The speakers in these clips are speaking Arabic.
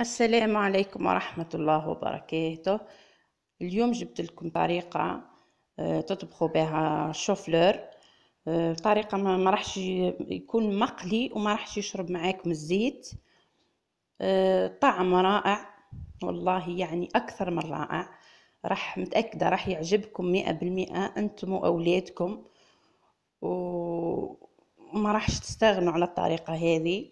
السلام عليكم ورحمة الله وبركاته اليوم جبت لكم طريقة آه، تطبخوا بها شوفلور آه، طريقة ما راحش يكون مقلي وما راحش يشرب معاكم الزيت آه، طعم رائع والله يعني أكثر من رائع راح متأكدة راح يعجبكم مئة بالمئة أنتم وأولادكم وما راحش تستغنوا على الطريقة هذه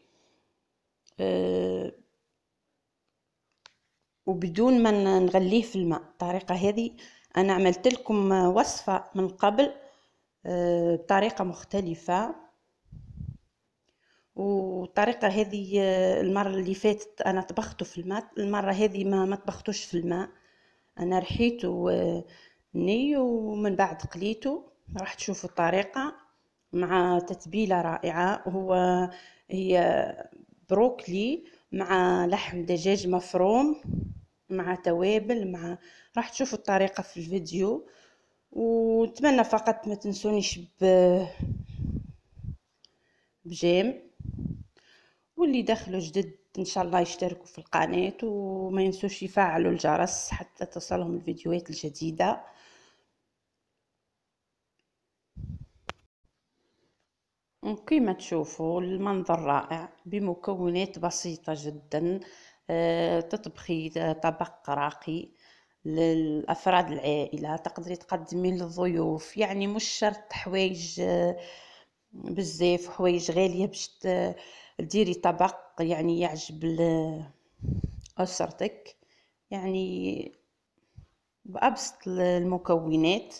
وبدون ما نغليه في الماء الطريقة هذه أنا عملت لكم وصفة من قبل آه، بطريقة مختلفة وطريقة هذه آه، المرة اللي فاتت أنا طبخته في الماء المرة هذه ما ما طبختوش في الماء أنا رحيته ني ومن بعد قليته راح تشوفوا الطريقة مع تتبيلة رائعة هو هي بروكلي مع لحم دجاج مفروم مع توابل مع راح تشوفوا الطريقة في الفيديو ونتمنى فقط ما تنسونيش ب بجيم واللي دخلوا جدد ان شاء الله يشتركوا في القناة وما ينسوش يفعلوا الجرس حتى تصلهم الفيديوهات الجديدة وكما تشوفوا المنظر رائع بمكونات بسيطة جدا آه، تطبخي طبق راقي لافراد العائله تقدري تقدمي للضيوف يعني مش شرط حوايج آه، بزاف حوايج غاليه باش ديري طبق يعني يعجب اسرتك يعني بابسط المكونات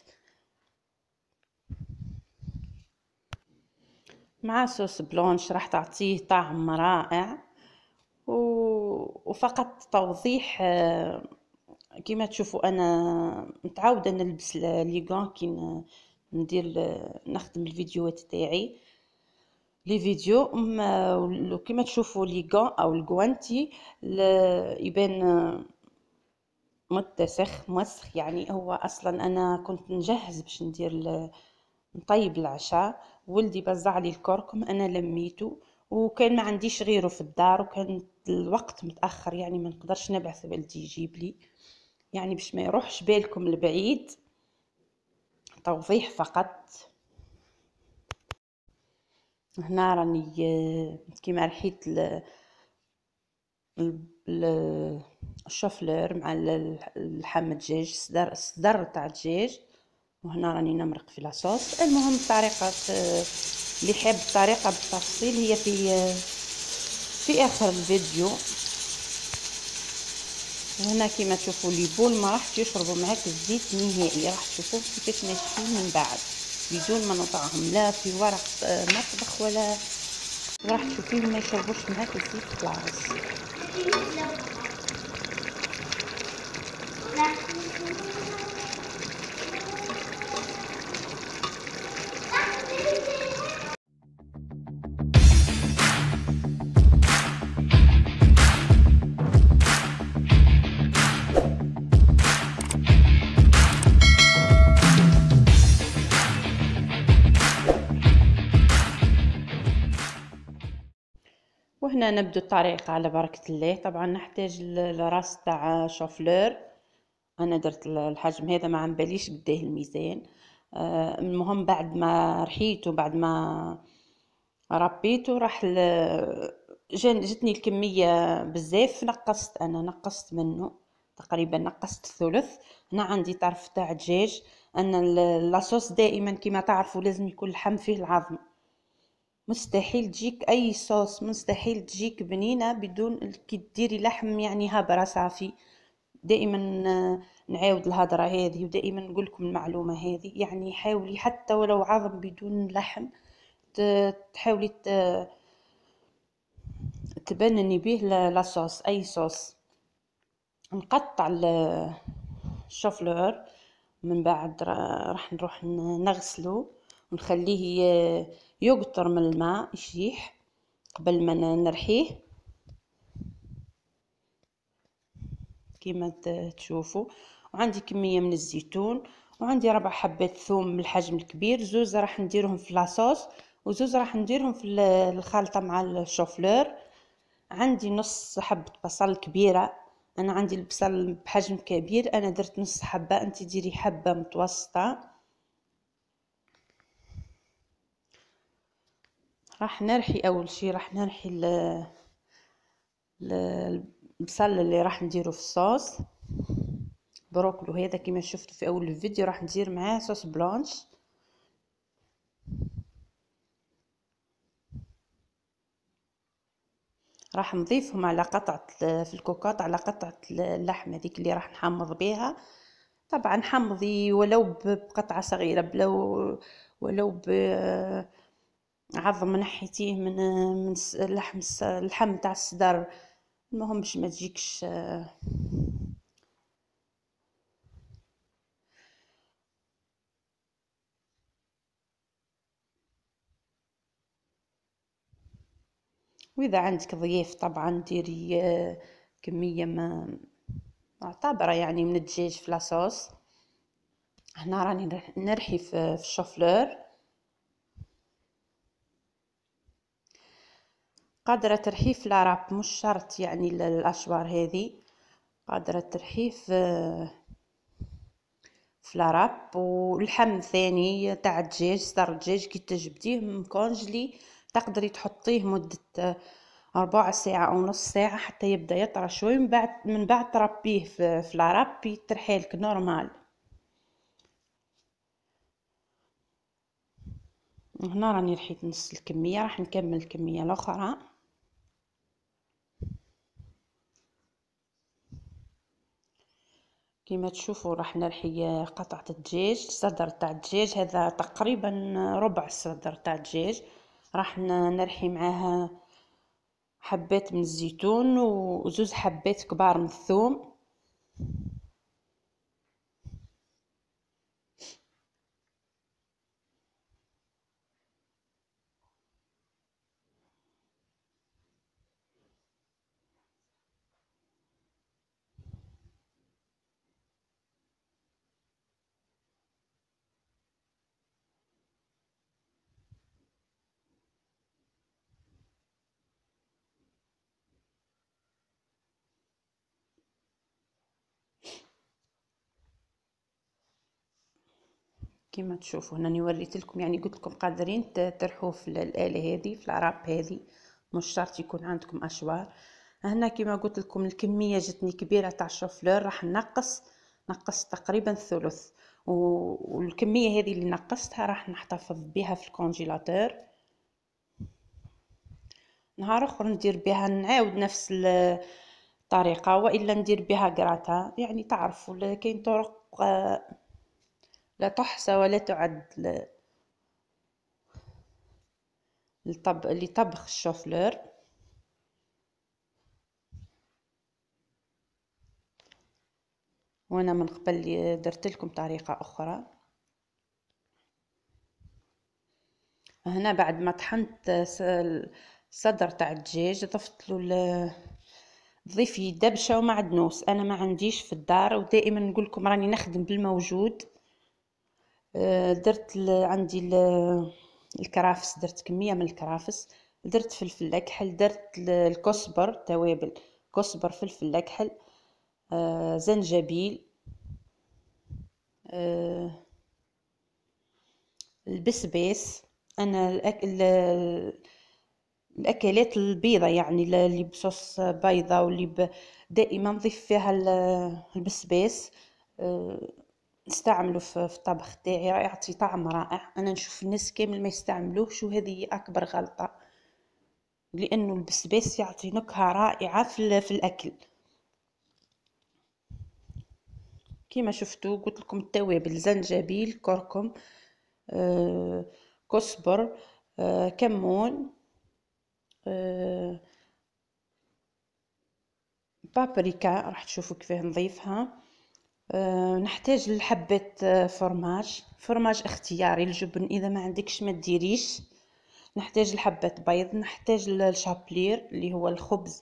مع صوص بلونش راح تعطيه طعم رائع وفقط توضيح آه، كما تشوفوا انا متعوده نلبس لي كي ندير نخدم الفيديوهات تاعي لي فيديو كيما تشوفوا لي او الكوانتي يبان متسخ مسخ يعني هو اصلا انا كنت نجهز باش ندير نطيب العشاء ولدي بزع لي الكركم انا لميته وكان ما عنديش غيره في الدار وكان الوقت متاخر يعني ما نقدرش نبعث والدي يجيب لي يعني باش ما يروحش بالكم لبعيد توضيح فقط هنا راني آه، كيما رحيت ل... الشوفلور مع اللحم الدجاج صدر صدر تاع الدجاج وهنا راني نمرق في لاصوص المهم طريقه آه، اللي حاب الطريقه بالتفصيل هي في في اخر الفيديو وهنا كما تشوفوا لي بول ما راح يشربوا معاك الزيت نهائي راح تشوفوه كيفاش ناشفين من بعد بدون ما نقطعهم لا في ورق آه، مطبخ ولا راح تشوفيهم ما يشربوش معاك الزيت خلاص وهنا نبدو الطريقة على بركة الله طبعا نحتاج الراس تاع شوفلور انا درت الحجم هذا ما عم باليش بديه الميزان آه، المهم بعد ما رحيت بعد ما ربيت راح جتني الكمية بزاف نقصت انا نقصت منه تقريبا نقصت الثلث هنا عندي طرف تاع دجاج انا لاصوص دائما كما تعرفوا لازم يكون اللحم فيه العظم مستحيل تجيك اي صوص مستحيل تجيك بنينه بدون كي ديري لحم يعني هبره صافي دائما آه، نعاود الهضره هذه ودائما نقول لكم المعلومه هذه يعني حاولي حتى ولو عظم بدون لحم تحاولي تبنني به لاصوص اي صوص نقطع الشوفلور من بعد راح نروح نغسله ونخليه يقطر من الماء يشيح قبل ما نرحيه كما تشوفوا وعندي كميه من الزيتون وعندي ربع حبات ثوم من الحجم الكبير زوز راح نديرهم في لاصوص وزوز راح نديرهم في الخلطه مع الشوفلور عندي نص حبه بصل كبيره انا عندي البصل بحجم كبير انا درت نص حبه انت ديري حبه متوسطه راح نرحي اول شي راح نرحي ال البصل اللي راح نديرو في الصوص بروكلو هذا كما شفتوا في اول الفيديو راح ندير معاه صوص بلانش راح نضيفهم على قطعة في الكوكات على قطعة اللحم هذيك اللي راح نحمض بها طبعا حمضي ولو بقطعة صغيرة بلو ولو ب عظم نحيتيه من من اللحم اللحم تاع الصدر المهم باش ما تجيكش واذا عندك ضيف طبعا ديري كميه ما معتبره يعني من الدجاج في لاصوص هنا راني نرحي في الشوفلور قادرة ترحيف لاراب مش شرط يعني الأشوار هذه قادرة ترحيف آه، في لاراب واللحم ثاني تاع الدجاج صدر الدجاج كي تجبديه مكونجلي تقدري تحطيه مدة آه، ربع ساعة أو نص ساعة حتى يبدأ يطرى شوي من بعد من بعد تربيه في, فلاراب لاراب يترحالك نورمال هنا راني رحيت نص الكمية راح نكمل الكمية الأخرى كما تشوفوا راح نرحي قطعه الدجاج صدر تاع الدجاج هذا تقريبا ربع صدر تاع الدجاج راح نرحي معاها حبات من الزيتون وزوز حبات كبار من الثوم كما تشوفوا هنا وريت لكم يعني قلت لكم قادرين ترحوا في الاله هذه في العراب هذه مش شرط يكون عندكم اشوار هنا كما قلت لكم الكميه جتني كبيره تاع الشوفلور راح نقص نقص تقريبا ثلث والكميه هذه اللي نقصتها راح نحتفظ بها في الكونجيلاتور نهار اخر ندير بها نعاود نفس الطريقه والا ندير بها كراتا يعني تعرفوا كاين طرق آه، لا تحصى ولا تعد لطب... لطبخ الشوفلور وانا من قبل درت لكم طريقه اخرى هنا بعد ما طحنت الصدر تاع الدجاج ضفت له ضيفي دبشه ومعدنوس انا ما عنديش في الدار ودائما نقول لكم راني نخدم بالموجود آه، درت عندي الكرافس درت كميه من الكرافس درت فلفل اكحل درت الكزبر توابل كزبر فلفل اكحل آه، زنجبيل آه، البسباس انا الأكل الاكلات البيضه يعني اللي بصوص بيضه واللي دائما نضيف فيها البسباس نستعمله في الطبخ تاعي راه يعطي طعم رائع انا نشوف الناس كامل ما يستعملوهش وهذه اكبر غلطه لانه البسباس يعطي نكهه رائعه في, في الاكل كما شفتوا قلت لكم التوابل زنجبيل كركم آه، كسبر آه، كمون آه، بابريكا راح تشوفوا كيفاه نضيفها آه، نحتاج لحبة آه، فرماج فرماج اختياري الجبن اذا ما عندكش ما ديريش نحتاج لحبة بيض نحتاج الشابلير اللي هو الخبز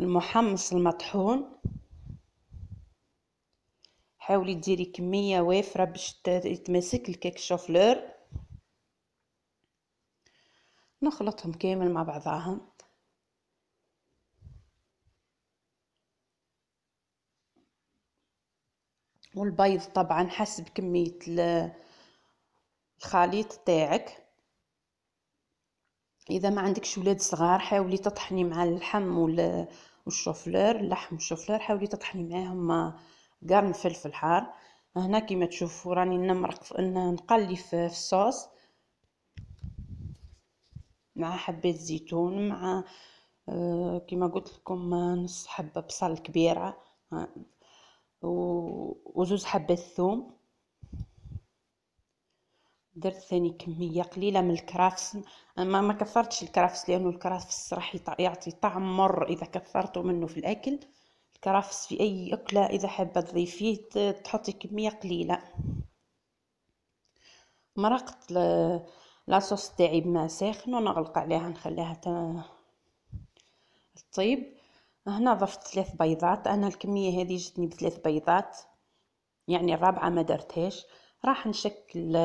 المحمص المطحون حاولي ديري كميه وافره باش يتماسك الكيك شوفلور نخلطهم كامل مع بعضاهم والبيض طبعا حسب كمية الخليط تاعك اذا ما عندكش ولاد صغار حاولي تطحني مع اللحم والشوفلور اللحم والشوفلور حاولي تطحني معاهم قرن فلفل حار هنا كيما تشوفوا راني نمرق نقلي في الصوص مع حبات زيتون مع آه، كيما قلت لكم نص حبه بصل كبيره وزوز حبات الثوم درت ثاني كميه قليله من الكرافس ما ما كثرتش الكرافس لانه الكرافس راح يعطي طعم مر اذا كثرتوا منه في الاكل الكرافس في اي اكله اذا حابه تضيفيه تحطي كميه قليله مرقت لاصوص تاعي بماء ساخن ونغلق عليها نخليها تطيب هنا ضفت ثلاث بيضات انا الكميه هذه جتني بثلاث بيضات يعني الرابعه ما درتهاش راح نشكل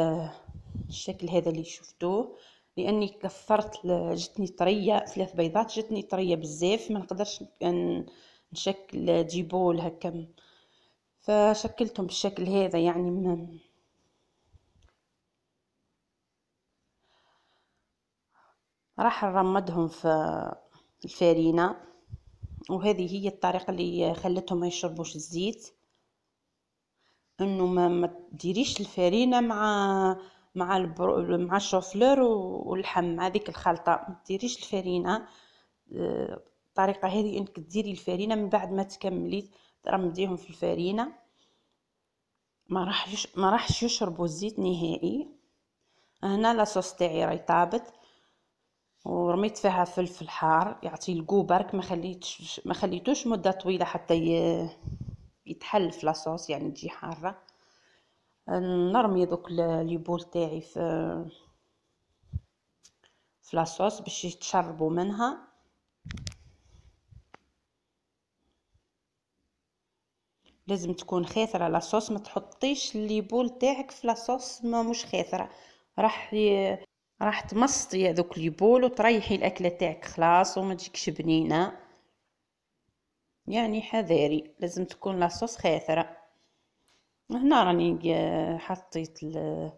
الشكل هذا اللي شفتوه لاني كثرت جتني طريه ثلاث بيضات جتني طريه بزاف ما نقدرش نشكل جيبول هكا فشكلتهم بالشكل هذا يعني من راح نرمدهم في الفارينه وهذه هي الطريقه اللي خلتهم ما يشربوش الزيت انه ما, ما ديريش الفرينه مع مع البرو... مع الشوفلور واللحم مع الخلطه ما ديريش الفرينه آه، الطريقه هذه انك ديري الفرينه من بعد ما تكملي ترمديهم في الفرينه ما راحش ما راحش يشربوا الزيت نهائي هنا لاصوص تاعي راهي طابت ورميت فيها فلفل حار يعطي برك ما خليتش ما خليتوش مده طويله حتى يتحل في لاصوص يعني تجي حاره نرمي دوك ليبول تاعي في في لاصوص باش يتشربوا منها لازم تكون خاثره لاصوص ما تحطيش بول تاعك في لاصوص ما مش خاثره راح راح تمصطي هذوك بول وتريحي الاكله تاعك خلاص وما تجيكش بنينه يعني حذاري لازم تكون لاصوص خاثره هنا راني حطيت الطبق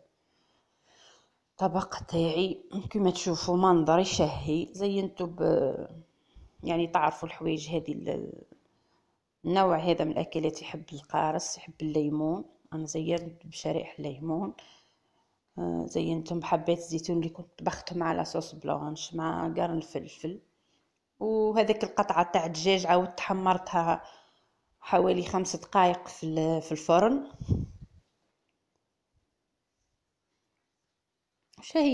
تاعي كيما تشوفوا منظر يشهي زينته ب يعني تعرفوا الحوايج هذه النوع هذا من الاكلات يحب القارص يحب الليمون انا زينت بشرائح الليمون زينتهم بحبات الزيتون اللي كنت طبختهم مع صوص بلونش مع قرن الفلفل وهذيك القطعه تاع الدجاج عاودت حمرتها حوالي خمس دقائق في الفرن شهي